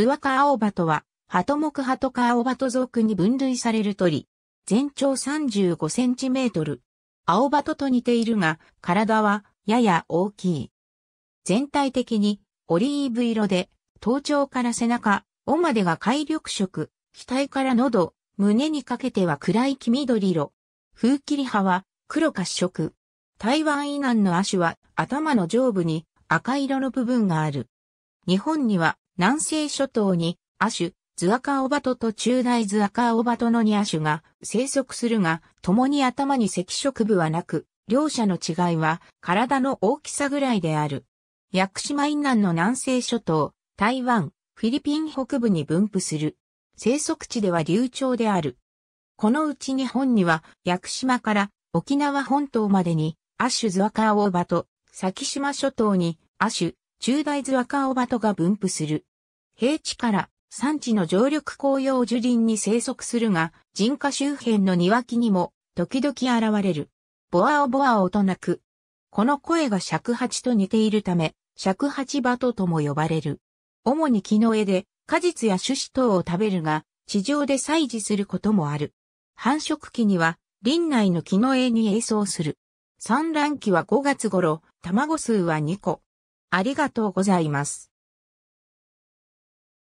ズワカアオバトは、ハトモクハトカアオバト族に分類される鳥。全長35センチメートル。アオバトと似ているが、体はやや大きい。全体的にオリーブ色で、頭頂から背中、尾までが海緑色、額から喉、胸にかけては暗い黄緑色。風切り葉は黒褐色。台湾以南の足は頭の上部に赤色の部分がある。日本には南西諸島に、亜種、ズアカオバトと中大ズアカオバトの2亜種が生息するが、共に頭に赤色部はなく、両者の違いは体の大きさぐらいである。屋久島以南の南西諸島、台湾、フィリピン北部に分布する。生息地では流暢である。このうち日本には、屋久島から沖縄本島までに、アシュズアカオバト、先島諸島に、アシュ、中大図赤尾鳩が分布する。平地から山地の常緑紅葉樹林に生息するが、人家周辺の庭木にも時々現れる。ボアオボアオと鳴く。この声が尺八と似ているため、尺八バトとも呼ばれる。主に木の絵で果実や種子等を食べるが、地上で採取することもある。繁殖期には林内の木の絵に栄走する。産卵期は5月頃、卵数は2個、ありがとうございます。